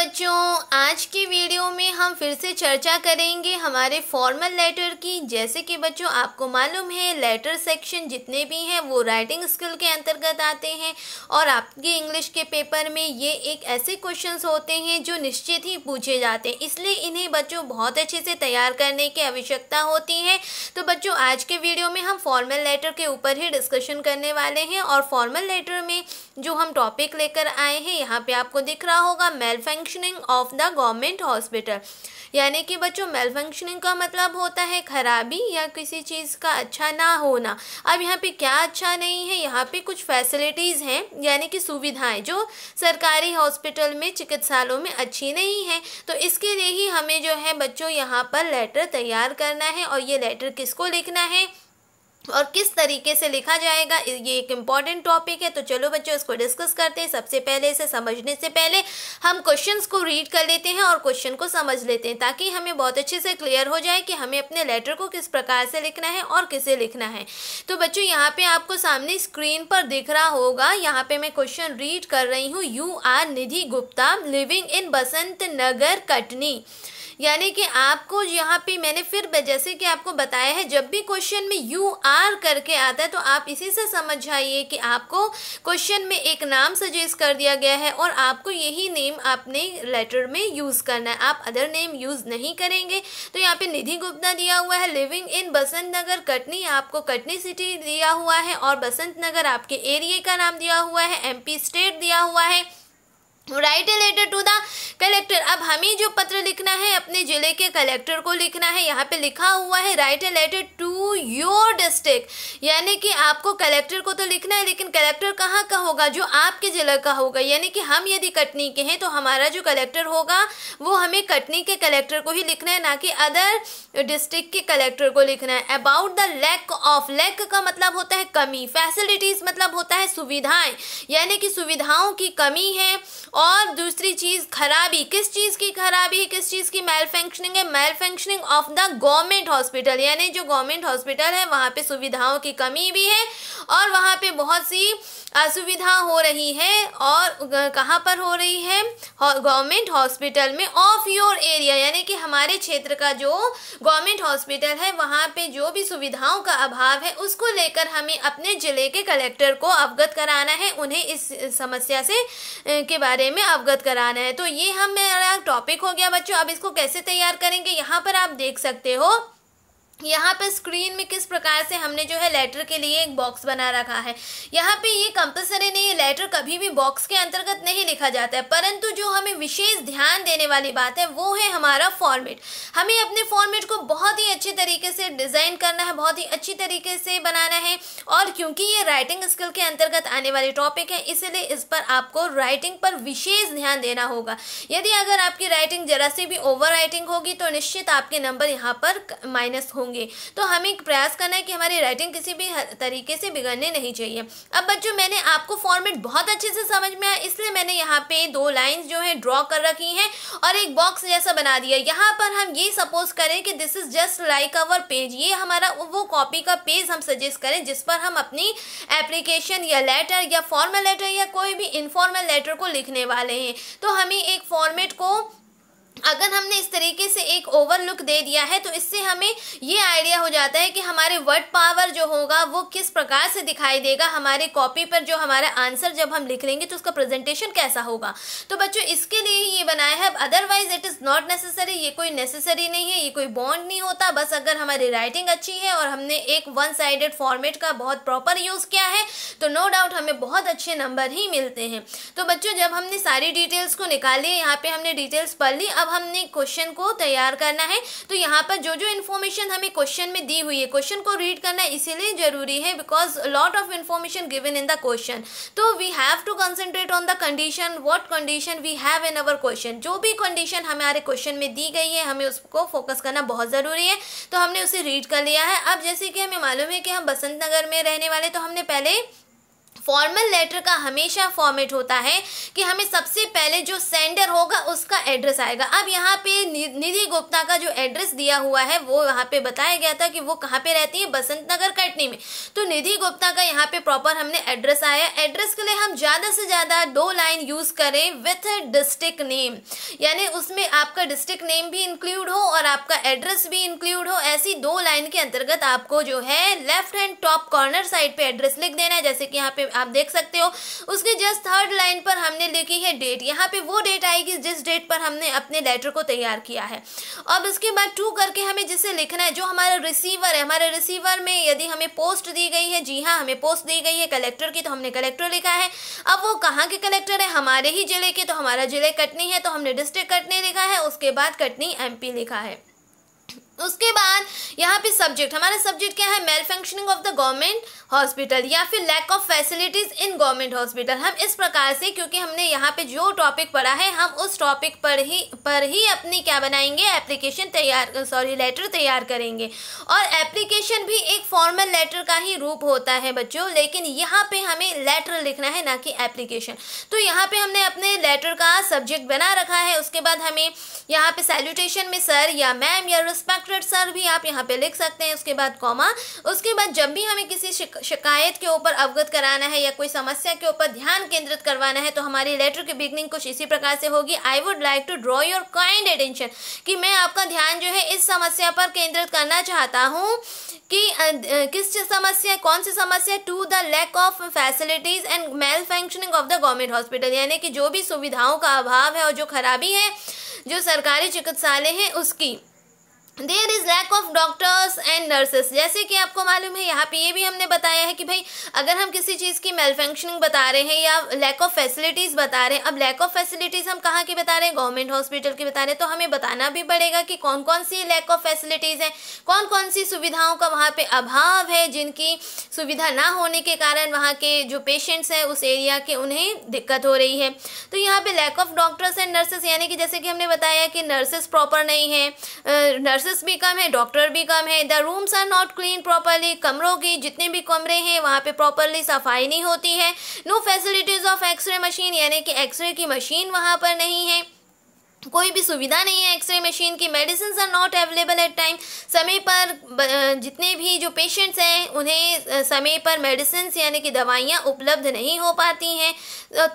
बच्चों आज के वीडियो में हम फिर से चर्चा करेंगे हमारे फॉर्मल लेटर की जैसे कि बच्चों आपको मालूम है लेटर सेक्शन जितने भी हैं वो राइटिंग स्किल के अंतर्गत आते हैं और आपके इंग्लिश के पेपर में ये एक ऐसे क्वेश्चंस होते हैं जो निश्चित ही पूछे जाते हैं इसलिए इन्हें बच्चों बहुत अच्छे से तैयार करने की आवश्यकता होती है तो बच्चों आज के वीडियो में हम फॉर्मल लेटर के ऊपर ही डिस्कशन करने वाले हैं और फॉर्मल लेटर में जो हम टॉपिक लेकर आए हैं यहाँ पर आपको दिख रहा होगा malfunction functioning of the government hospital यानी कि बच्चों मेल फंक्शनिंग का मतलब होता है खराबी या किसी चीज़ का अच्छा ना होना अब यहाँ पे क्या अच्छा नहीं है यहाँ पे कुछ फैसिलिटीज़ हैं यानी कि सुविधाएं जो सरकारी हॉस्पिटल में चिकित्सालयों में अच्छी नहीं है तो इसके लिए ही हमें जो है बच्चों यहाँ पर लेटर तैयार करना है और ये लेटर किसको लिखना है और किस तरीके से लिखा जाएगा ये एक इम्पॉर्टेंट टॉपिक है तो चलो बच्चों इसको डिस्कस करते हैं सबसे पहले इसे समझने से पहले हम क्वेश्चंस को रीड कर लेते हैं और क्वेश्चन को समझ लेते हैं ताकि हमें बहुत अच्छे से क्लियर हो जाए कि हमें अपने लेटर को किस प्रकार से लिखना है और किसे लिखना है तो बच्चों यहाँ पर आपको सामने स्क्रीन पर दिख रहा होगा यहाँ पर मैं क्वेश्चन रीड कर रही हूँ you are Nidhi Gupta living in Basant Nagar Katni यानी कि आपको यहाँ पे मैंने फिर जैसे कि आपको बताया है जब भी क्वेश्चन में यू आर करके आता है तो आप इसी से समझ जाइए कि आपको क्वेश्चन में एक नाम सजेस्ट कर दिया गया है और आपको यही नेम आपने लेटर में यूज़ करना है आप अदर नेम यूज़ नहीं करेंगे तो यहाँ पे निधि गुप्ता दिया हुआ है लिविंग इन बसंत नगर कटनी आपको कटनी सिटी दिया हुआ है और बसंत नगर आपके एरिए का नाम दिया हुआ है एम स्टेट दिया हुआ है write a letter to the collector अब हमें जो पत्र लिखना है अपने जिले के कलेक्टर को लिखना है यहाँ पे लिखा हुआ है write a letter to your district यानी कि आपको कलेक्टर को तो लिखना है लेकिन कलेक्टर कहाँ का होगा जो आपके जिले का होगा यानी कि हम यदि कटनी के हैं तो हमारा जो कलेक्टर होगा वो हमें कटनी के कलेक्टर को ही लिखना है ना कि अदर डिस्ट्रिक्ट के कलेक्टर को लिखना है about the lack of lack का मतलब होता है कमी फैसिलिटीज मतलब होता है सुविधाएं यानी कि सुविधाओं की कमी है और दूसरी चीज़ खराबी किस चीज़ की खराबी किस चीज़ की मेल फंक्शनिंग है malfunctioning of the government hospital यानी जो गवर्नमेंट हॉस्पिटल है वहाँ पे सुविधाओं की कमी भी है और वहाँ पे बहुत सी असुविधा हो रही है और कहाँ पर हो रही है गवर्नमेंट हॉस्पिटल में ऑफ योर एरिया यानी कि हमारे क्षेत्र का जो गवर्नमेंट हॉस्पिटल है वहाँ पे जो भी सुविधाओं का अभाव है उसको लेकर हमें अपने ज़िले के कलेक्टर को अवगत कराना है उन्हें इस समस्या से के बारे बारे में अवगत कराना है तो ये हमारा टॉपिक हो गया बच्चों अब इसको कैसे तैयार करेंगे यहाँ पर आप देख सकते हो यहाँ पे स्क्रीन में किस प्रकार से हमने जो है लेटर के लिए एक बॉक्स बना रखा है यहाँ पे ये कंपलसरी नहीं है लेटर कभी भी बॉक्स के अंतर्गत नहीं लिखा जाता है परंतु जो हमें विशेष ध्यान देने वाली बात है वो है हमारा फॉर्मेट हमें अपने फॉर्मेट को बहुत ही अच्छे तरीके से डिज़ाइन करना है बहुत ही अच्छी तरीके से बनाना है और क्योंकि ये राइटिंग स्किल के अंतर्गत आने वाले टॉपिक है इसीलिए इस पर आपको राइटिंग पर विशेष ध्यान देना होगा यदि अगर आपकी राइटिंग जरा सी भी ओवर राइटिंग होगी तो निश्चित आपके नंबर यहाँ पर माइनस होंगे होंगे तो हमें प्रयास करना है कि हमारी राइटिंग किसी भी तरीके से बिगड़ने नहीं चाहिए अब बच्चों मैंने आपको फॉर्मेट बहुत अच्छे से समझ में आया इसलिए मैंने यहाँ पे दो लाइन्स जो है ड्रॉ कर रखी हैं और एक बॉक्स जैसा बना दिया यहाँ पर हम ये सपोज करें कि this is just like our page ये हमारा वो कॉपी का पेज हम सजेस्ट करें जिस पर हम अपनी एप्लीकेशन या लेटर या फॉर्मल लेटर या कोई भी इनफॉर्मल लेटर को लिखने वाले हैं तो हमें एक फॉर्मेट को अगर हमने इस तरीके से एक ओवरलुक दे दिया है तो इससे हमें ये आइडिया हो जाता है कि हमारे वर्ड पावर जो होगा वो किस प्रकार से दिखाई देगा हमारे कॉपी पर जो हमारा आंसर जब हम लिख लेंगे तो उसका प्रेजेंटेशन कैसा होगा तो बच्चों इसके लिए ये बनाया है otherwise it is not necessary ये कोई नेसेसरी नहीं है ये कोई बॉन्ड नहीं होता बस अगर हमारी राइटिंग अच्छी है और हमने एक वन साइडेड फॉर्मेट का बहुत प्रॉपर यूज़ किया है तो नो डाउट हमें बहुत अच्छे नंबर ही मिलते हैं तो बच्चों जब हमने सारी डिटेल्स को निकाली यहाँ पर हमने डिटेल्स पढ़ ली अब हमने क्वेश्चन को तैयार करना है तो यहाँ पर जो जो इन्फॉर्मेशन हमें क्वेश्चन में दी हुई है क्वेश्चन को रीड करना इसीलिए जरूरी है because lot of information given in the question तो we have to concentrate on the condition what condition we have in our question जो भी कंडीशन हमारे क्वेश्चन में दी गई है हमें उसको फोकस करना बहुत ज़रूरी है तो हमने उसे रीड कर लिया है अब जैसे कि हमें मालूम है कि हम बसंत नगर में रहने वाले तो हमने पहले फॉर्मल लेटर का हमेशा फॉर्मेट होता है कि हमें सबसे पहले जो सेंडर होगा उसका एड्रेस आएगा अब यहाँ पे निधि गुप्ता का जो एड्रेस दिया हुआ है वो यहाँ पे बताया गया था कि वो कहाँ पे रहती है बसंत नगर कटनी में तो निधि गुप्ता का यहाँ पे प्रॉपर हमने एड्रेस आया एड्रेस के लिए हम ज़्यादा से ज़्यादा दो लाइन यूज़ करें विथ डिस्ट्रिक्ट नेम यानी उसमें आपका डिस्ट्रिक्ट नेम भी इंक्लूड हो और आपका एड्रेस भी इंक्लूड हो ऐसी दो लाइन के अंतर्गत आपको जो है left hand top corner side पर एड्रेस लिख देना है जैसे कि यहाँ पे पे आप देख सकते हो उसके जस्ट थर्ड लाइन पर हमने लिखी है डेट यहाँ पे वो डेट आएगी जिस डेट पर हमने अपने लेटर को तैयार किया है अब उसके बाद टू करके हमें जिसे लिखना है जो हमारा रिसीवर है हमारे रिसीवर में यदि हमें पोस्ट दी गई है जी हाँ हमें पोस्ट दी गई है कलेक्टर की तो हमने कलेक्टर लिखा है अब वो कहाँ के कलेक्टर है हमारे ही जिले के तो हमारा जिले कटनी है तो हमने डिस्ट्रिक्ट कटनी लिखा है उसके बाद कटनी एम लिखा है उसके बाद यहाँ पे सब्जेक्ट हमारा सब्जेक्ट क्या है malfunctioning of the government hospital या फिर lack of facilities in government hospital हम इस प्रकार से क्योंकि हमने यहाँ पे जो टॉपिक पढ़ा है हम उस टॉपिक पर ही पर ही अपनी क्या बनाएंगे एप्लीकेशन तैयार सॉरी लेटर तैयार करेंगे और एप्लीकेशन भी एक फॉर्मल लेटर का ही रूप होता है बच्चों लेकिन यहाँ पर हमें लेटर लिखना है ना कि एप्लीकेशन तो यहाँ पर हमने अपने लेटर का सब्जेक्ट बना रखा है उसके बाद हमें यहाँ पर सैल्यूटेशन में सर या मैम या रिस्पेक्ट सर भी आप यहाँ पे लिख सकते हैं उसके बाद कॉमा उसके बाद जब भी हमें किसी शिकायत के ऊपर अवगत कराना है या कोई समस्या के ऊपर ध्यान केंद्रित करवाना है तो हमारी लेटर की बिगनिंग कुछ इसी प्रकार से होगी I would like to draw your kind attention कि मैं आपका ध्यान जो है इस समस्या पर केंद्रित करना चाहता हूँ कि किस समस्या कौन सी समस्या to the lack of facilities and malfunctioning of the government hospital यानी कि जो भी सुविधाओं का अभाव है और जो खराबी है जो सरकारी चिकित्सालय है उसकी there is lack of doctors and nurses जैसे कि आपको मालूम है यहाँ पे ये भी हमने बताया है कि भाई अगर हम किसी चीज़ की मेल फंक्शनिंग बता रहे हैं या लैक ऑफ फैसिलिटीज़ बता रहे हैं अब लैक ऑफ फैसिलिटीज़ हम कहाँ की बता रहे हैं गवर्नमेंट हॉस्पिटल की बता रहे हैं तो हमें बताना भी पड़ेगा कि कौन कौन सी लैक ऑफ फैसिलिटीज़ हैं कौन कौन सी सुविधाओं का वहाँ पर अभाव है जिनकी सुविधा ना होने के कारण वहाँ के जो पेशेंट्स हैं उस एरिया के उन्हें दिक्कत हो रही है तो यहाँ पर lack of doctors and nurses यानी कि जैसे कि हमने बताया कि नर्सेस प्रॉपर नहीं है नर्सेस नर्सेस भी कम है डॉक्टर भी कम है the rooms are not clean properly कमरों की जितने भी कमरे हैं वहाँ पे प्रॉपरली सफाई नहीं होती है no facilities of X-ray machine यानी कि एक्सरे की मशीन वहाँ पर नहीं है कोई भी सुविधा नहीं है एक्सरे मशीन की medicine are not available at time समय पर जितने भी जो पेशेंट्स हैं उन्हें समय पर मेडिसिन यानी कि दवाइयाँ उपलब्ध नहीं हो पाती हैं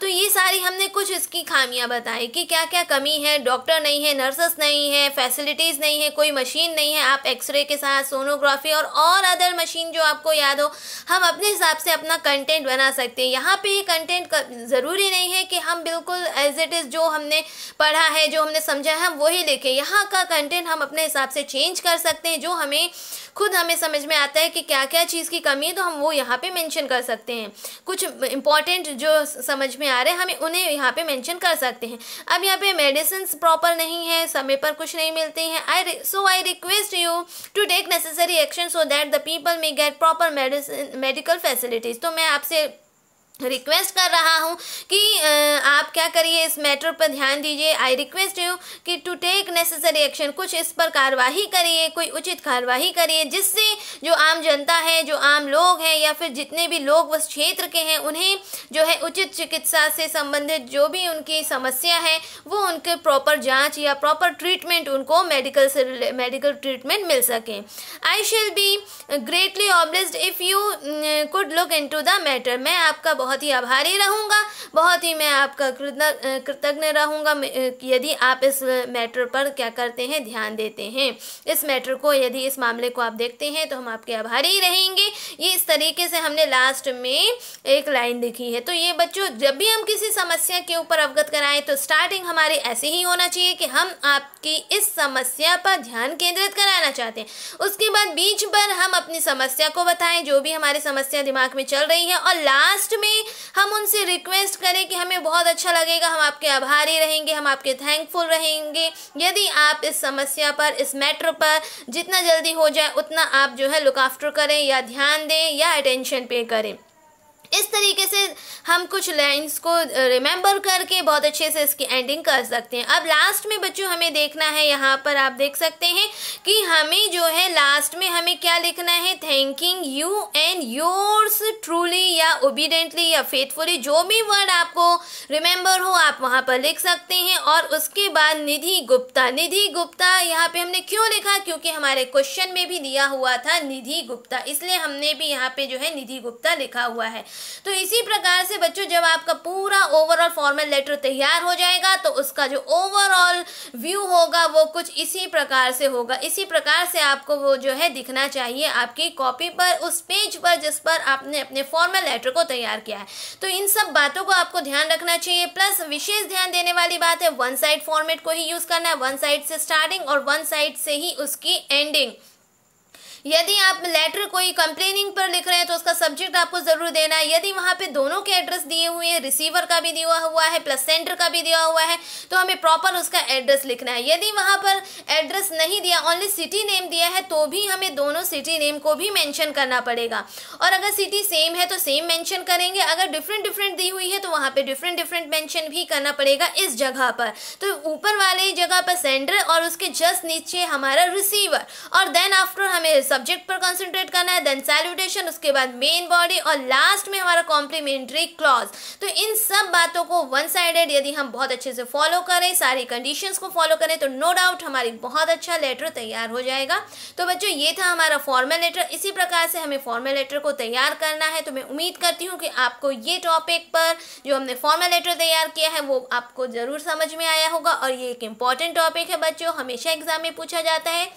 तो ये सारी हमने कुछ इसकी खामियाँ बताई कि क्या क्या कमी है डॉक्टर नहीं है नर्सेस नहीं है फैसिलिटीज़ नहीं है कोई मशीन नहीं है आप एक्सरे के साथ सोनोग्राफी और और अदर मशीन जो आपको याद हो हम अपने हिसाब से अपना कंटेंट बना सकते हैं यहाँ पर ये कंटेंट ज़रूरी नहीं है कि हम बिल्कुल एज इट इज़ जो हमने पढ़ा है जो हमने समझा है हम वही लिखे यहाँ का कंटेंट हम अपने हिसाब से चेंज कर सकते हैं जो हमें खुद हमें समझ में आता है कि क्या क्या चीज़ की कमी है तो हम वो यहाँ पे मेंशन कर सकते हैं कुछ इंपॉर्टेंट जो समझ में आ रहे हैं हमें उन्हें यहाँ पे मेंशन कर सकते हैं अब यहाँ पे मेडिसिन प्रॉपर नहीं है समय पर कुछ नहीं मिलते हैं I so I request you to take necessary action so that the people may get proper medicine medical facilities तो मैं आपसे रिक्वेस्ट कर रहा हूँ कि आप क्या करिए इस मैटर पर ध्यान दीजिए आई रिक्वेस्ट यू कि टू टेक नेसेसरी एक्शन कुछ इस पर कार्रवाई करिए कोई उचित कार्रवाई करिए जिससे जो आम जनता है जो आम लोग हैं या फिर जितने भी लोग उस क्षेत्र के हैं उन्हें जो है उचित चिकित्सा से संबंधित जो भी उनकी समस्या है वो उनके प्रॉपर जाँच या प्रॉपर ट्रीटमेंट उनको मेडिकल से मेडिकल ट्रीटमेंट मिल सके I shall be greatly obliged if you could look into the matter मैं आपका बहुत ही आभारी रहूँगा बहुत ही मैं आपका कृतज्ञ रहूँगा यदि आप इस मैटर पर क्या करते हैं ध्यान देते हैं इस मैटर को यदि इस मामले को आप देखते हैं तो हम आपके आभारी रहेंगे ये इस तरीके से हमने लास्ट में एक लाइन लिखी है तो ये बच्चों जब भी हम किसी समस्या के ऊपर अवगत कराएं तो स्टार्टिंग हमारे ऐसे ही होना चाहिए कि हम आपकी इस समस्या पर ध्यान केंद्रित कराना चाहते हैं उसके बाद बीच पर हम अपनी समस्या को बताएं जो भी हमारी समस्या दिमाग में चल रही है और लास्ट में ही हम उनसे रिक्वेस्ट करें कि हमें बहुत अच्छा लगेगा हम आपके आभारी रहेंगे हम आपके थैंकफुल रहेंगे यदि आप इस समस्या पर इस मैटर पर जितना जल्दी हो जाए उतना आप जो है लुक आफ्टर करें या ध्यान दें या अटेंशन पे करें इस तरीके से हम कुछ लाइंस को रिमेंबर करके बहुत अच्छे से इसकी एंडिंग कर सकते हैं अब लास्ट में बच्चों हमें देखना है यहाँ पर आप देख सकते हैं कि हमें जो है लास्ट में हमें क्या लिखना है thanking you and yours truly या ओबीडेंटली या फेथफुली जो भी वर्ड आपको रिमेंबर हो आप वहाँ पर लिख सकते हैं और उसके बाद निधि गुप्ता निधि गुप्ता यहाँ पर हमने क्यों लिखा क्योंकि हमारे क्वेश्चन में भी दिया हुआ था निधि गुप्ता इसलिए हमने भी यहाँ पर जो है निधि गुप्ता लिखा हुआ है तो इसी प्रकार से बच्चों जब आपका पूरा ओवरऑल फॉर्मल लेटर तैयार हो जाएगा तो उसका जो ओवरऑल व्यू होगा वो कुछ इसी प्रकार से होगा इसी प्रकार से आपको वो जो है दिखना चाहिए आपकी कॉपी पर उस पेज पर जिस पर आपने अपने फॉर्मल लेटर को तैयार किया है तो इन सब बातों को आपको ध्यान रखना चाहिए प्लस विशेष ध्यान देने वाली बात है वन साइड फॉर्मेट को ही यूज़ करना है वन साइड से स्टार्टिंग और वन साइड से ही उसकी एंडिंग यदि आप लेटर कोई कंप्लेनिंग पर लिख रहे हैं तो उसका सब्जेक्ट आपको ज़रूर देना है यदि वहाँ पे दोनों के एड्रेस दिए हुए हैं रिसीवर का भी दिया हुआ है प्लस सेंटर का भी दिया हुआ है तो हमें प्रॉपर उसका एड्रेस लिखना है यदि वहाँ पर एड्रेस नहीं दिया ओनली सिटी नेम दिया है तो भी हमें दोनों सिटी नेम को भी मैंशन करना पड़ेगा और अगर सिटी सेम है तो सेम मैंशन करेंगे अगर डिफरेंट डिफरेंट दी हुई है तो वहाँ पर डिफरेंट डिफरेंट मैंशन भी करना पड़ेगा इस जगह पर तो ऊपर वाले जगह पर सेंटर और उसके जस्ट नीचे हमारा रिसीवर और देन आफ्टर हमें सब्जेक्ट पर कंसंट्रेट करना है देन सैल्यूटेशन उसके बाद मेन बॉडी और लास्ट में हमारा कॉम्प्लीमेंट्री क्लॉज तो इन सब बातों को वन साइडेड यदि हम बहुत अच्छे से फॉलो करें सारी कंडीशन को फॉलो करें तो नो डाउट हमारी बहुत अच्छा लेटर तैयार हो जाएगा तो बच्चों ये था हमारा फॉर्मल लेटर इसी प्रकार से हमें फॉर्मल लेटर को तैयार करना है तो मैं उम्मीद करती हूँ कि आपको ये टॉपिक पर जो हमने फॉर्मल लेटर तैयार किया है वो आपको ज़रूर समझ में आया होगा और ये एक इम्पॉर्टेंट टॉपिक है बच्चों हमेशा एग्जाम में पूछा जाता है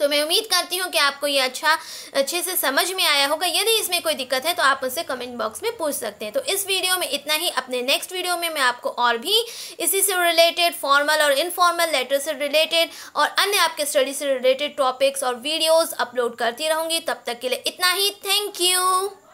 तो मैं उम्मीद करती हूँ कि आपको ये अच्छा अच्छे से समझ में आया होगा यदि इसमें कोई दिक्कत है तो आप मुझसे कमेंट बॉक्स में पूछ सकते हैं तो इस वीडियो में इतना ही अपने नेक्स्ट वीडियो में मैं आपको और भी इसी से रिलेटेड फॉर्मल और इनफॉर्मल लेटर से रिलेटेड और अन्य आपके स्टडी से रिलेटेड टॉपिक्स और वीडियोज़ अपलोड करती रहूँगी तब तक के लिए इतना ही थैंक यू